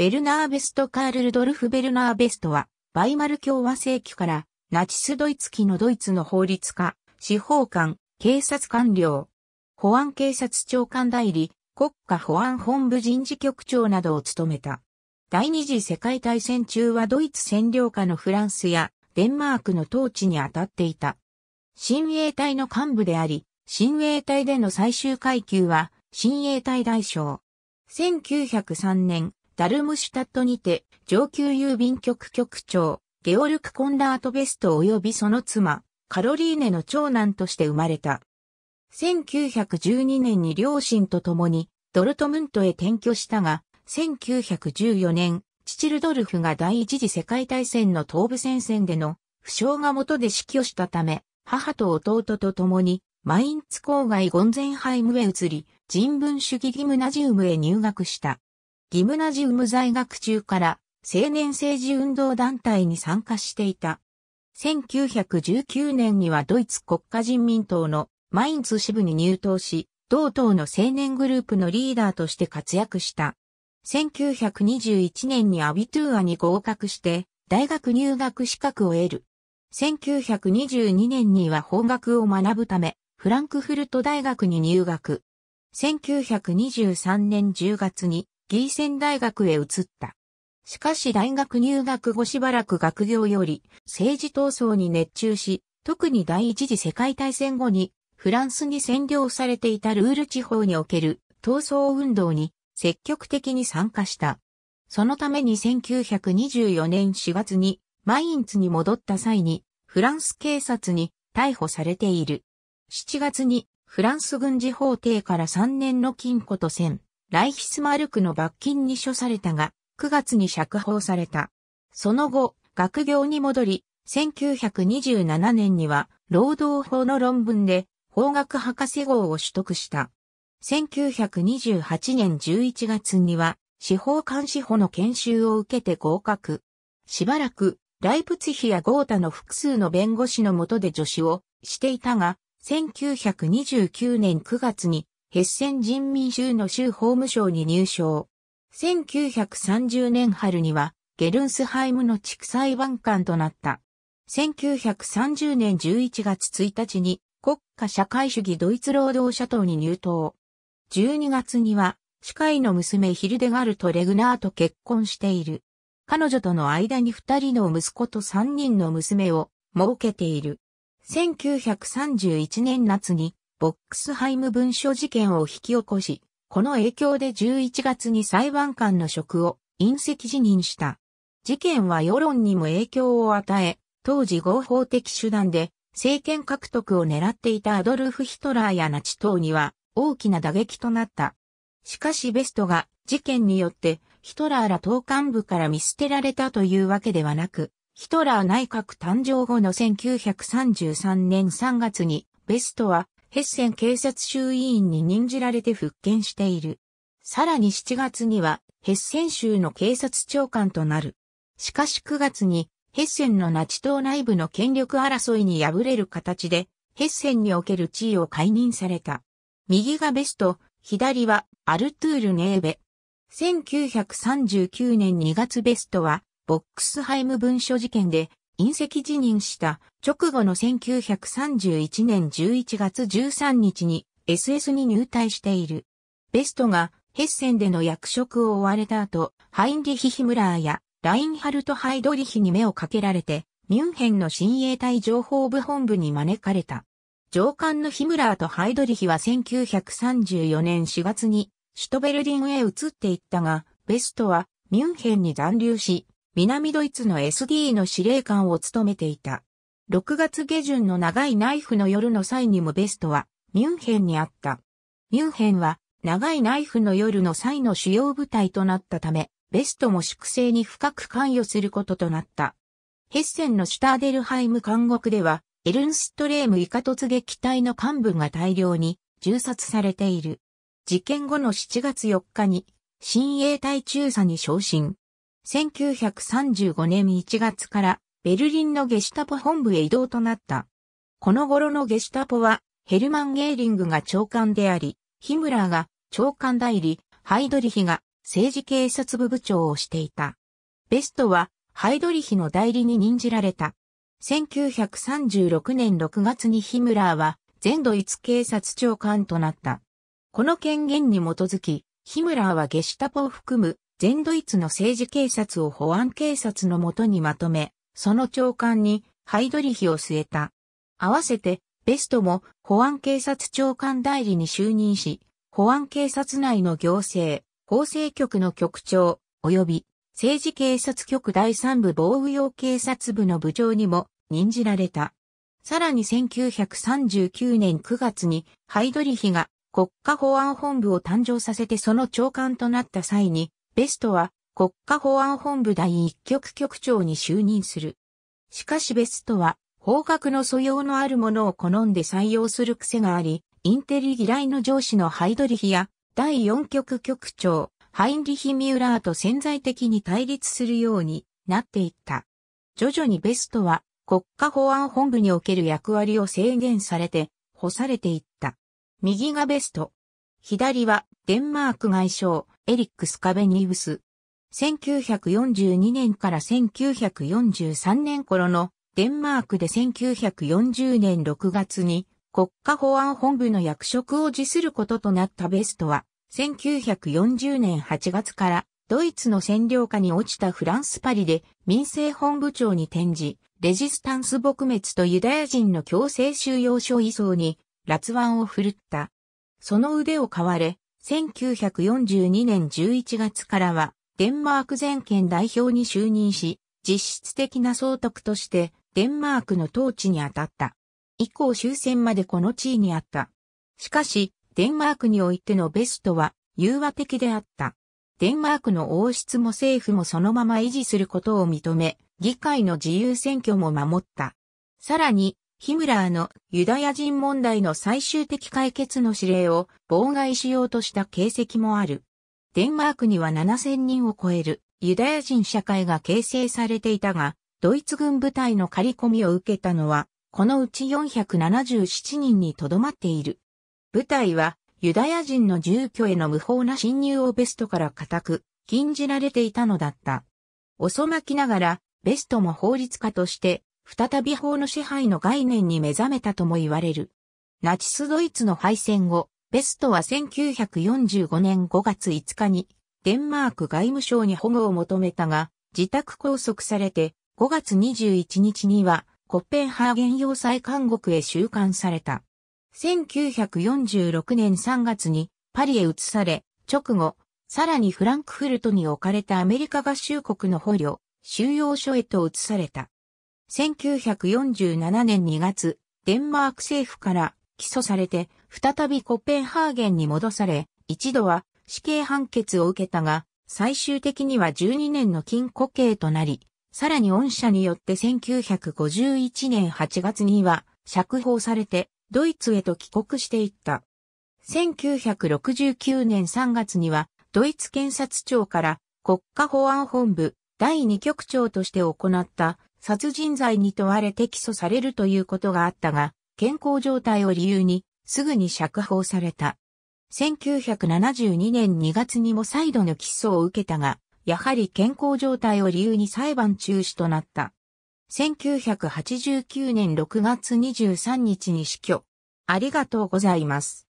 ベルナーベスト・カール・ルドルフ・ベルナーベストは、バイマル共和政期からナチスドイツ期のドイツの法律家、司法官、警察官僚、保安警察長官代理、国家保安本部人事局長などを務めた。第二次世界大戦中はドイツ占領下のフランスやデンマークの統治に当たっていた。親衛隊の幹部であり、親衛隊での最終階級は、親衛隊大将。1903年、ダルムシュタットにて、上級郵便局局長、ゲオルク・コンラート・ベスト及びその妻、カロリーネの長男として生まれた。1912年に両親と共にドルトムントへ転居したが、1914年、チチルドルフが第一次世界大戦の東部戦線での負傷が元で死去したため、母と弟と共にマインツ郊外ゴンゼンハイムへ移り、人文主義ギムナジウムへ入学した。ギムナジウム在学中から青年政治運動団体に参加していた。1919年にはドイツ国家人民党のマインツ支部に入党し、同党の青年グループのリーダーとして活躍した。1921年にアビトゥーアに合格して、大学入学資格を得る。1922年には法学を学ぶため、フランクフルト大学に入学。1923年10月にギーセン大学へ移った。しかし大学入学後しばらく学業より政治闘争に熱中し、特に第一次世界大戦後にフランスに占領されていたルール地方における闘争運動に積極的に参加した。そのために1924年4月にマインツに戻った際にフランス警察に逮捕されている。7月にフランス軍事法廷から3年の禁錮と1000ライヒスマルクの罰金に処されたが、9月に釈放された。その後、学業に戻り、1927年には、労働法の論文で、法学博士号を取得した。1928年11月には、司法監視法の研修を受けて合格。しばらく、ライプツヒやゴータの複数の弁護士のもとで助手をしていたが、1929年9月にヘッセン人民州の州法務省に入省。1930年春には、ゲルンスハイムの地区裁判官となった。1930年11月1日に国家社会主義ドイツ労働者党に入党。12月には、司会の娘ヒルデガルト・レグナーと結婚している。彼女との間に二人の息子と三人の娘を設けている。1931年夏にボックスハイム文書事件を引き起こし、この影響で11月に裁判官の職を隕石辞任した。事件は世論にも影響を与え、当時合法的手段で政権獲得を狙っていたアドルフ・ヒトラーやナチ党には大きな打撃となった。しかしベストが事件によってヒトラーら党幹部から見捨てられたというわけではなく、ヒトラー内閣誕生後の1933年3月にベストはヘッセン警察州委員に任じられて復権している。さらに7月には、ヘッセン州の警察長官となる。しかし9月に、ヘッセンのナチ党内部の権力争いに敗れる形で、ヘッセンにおける地位を解任された。右がベスト、左はアルトゥール・ネーベ。1939年2月ベストは、ボックスハイム文書事件で隕石辞任した直後の1931年11月13日に SS に入隊している。ベストがヘッセンでの役職を追われた後、ハインリヒヒムラーやラインハルト・ハイドリヒに目をかけられて、ミュンヘンの親衛隊情報部本部に招かれた。上官のヒムラーとハイドリヒは1934年4月に首都ベルリンへ移っていったが、ベストはミュンヘンに残留し、南ドイツの SD の司令官を務めていた。6月下旬の長いナイフの夜の際にもベストはミュンヘンにあった。ミュンヘンは長いナイフの夜の際の主要部隊となったため、ベストも粛清に深く関与することとなった。ヘッセンのシュターデルハイム監獄では、エルンストレームイカ突撃隊の幹部が大量に銃殺されている。事件後の7月4日に、新衛隊中佐に昇進。1935年1月からベルリンのゲシュタポ本部へ移動となった。この頃のゲシュタポはヘルマン・ゲーリングが長官であり、ヒムラーが長官代理、ハイドリヒが政治警察部部長をしていた。ベストはハイドリヒの代理に任じられた。1936年6月にヒムラーは全ドイツ警察長官となった。この権限に基づき、ヒムラーはゲシュタポを含む全ドイツの政治警察を保安警察のもとにまとめ、その長官にハイドリヒを据えた。合わせて、ベストも保安警察長官代理に就任し、保安警察内の行政、法制局の局長、及び政治警察局第3部防御用警察部の部長にも任じられた。さらに1939年9月にハイドリヒが国家保安本部を誕生させてその長官となった際にベストは国家保安本部第一局局長に就任する。しかしベストは方角の素養のあるものを好んで採用する癖があり、インテリ嫌いの上司のハイドリヒや第4局局長ハインリヒ・ミューラーと潜在的に対立するようになっていった。徐々にベストは国家保安本部における役割を制限されて干されていった。右がベスト。左はデンマーク外相エリックス・カベニウス。1942年から1943年頃のデンマークで1940年6月に国家保安本部の役職を辞することとなったベストは1940年8月からドイツの占領下に落ちたフランスパリで民政本部長に転じ、レジスタンス撲滅とユダヤ人の強制収容所移送に辣腕を振るった。その腕を買われ、1942年11月からは、デンマーク全権代表に就任し、実質的な総督として、デンマークの統治に当たった。以降終戦までこの地位にあった。しかし、デンマークにおいてのベストは、融和的であった。デンマークの王室も政府もそのまま維持することを認め、議会の自由選挙も守った。さらに、ヒムラーのユダヤ人問題の最終的解決の指令を妨害しようとした形跡もある。デンマークには7000人を超えるユダヤ人社会が形成されていたが、ドイツ軍部隊の刈り込みを受けたのは、このうち477人にとどまっている。部隊はユダヤ人の住居への無法な侵入をベストから固く禁じられていたのだった。遅まきながら、ベストも法律家として再び法の支配の概念に目覚めたとも言われる。ナチスドイツの敗戦後、ベストは1945年5月5日にデンマーク外務省に保護を求めたが、自宅拘束されて5月21日にはコッペンハーゲン要塞監獄へ収監された。1946年3月にパリへ移され、直後、さらにフランクフルトに置かれたアメリカ合衆国の捕虜、収容所へと移された。1947年2月、デンマーク政府から起訴されて、再びコペンハーゲンに戻され、一度は死刑判決を受けたが、最終的には12年の禁錮刑となり、さらに恩赦によって1951年8月には釈放されてドイツへと帰国していった。1969年3月にはドイツ検察庁から国家保安本部第2局長として行った殺人罪に問われて起訴されるということがあったが、健康状態を理由にすぐに釈放された。1972年2月にも再度の起訴を受けたが、やはり健康状態を理由に裁判中止となった。1989年6月23日に死去。ありがとうございます。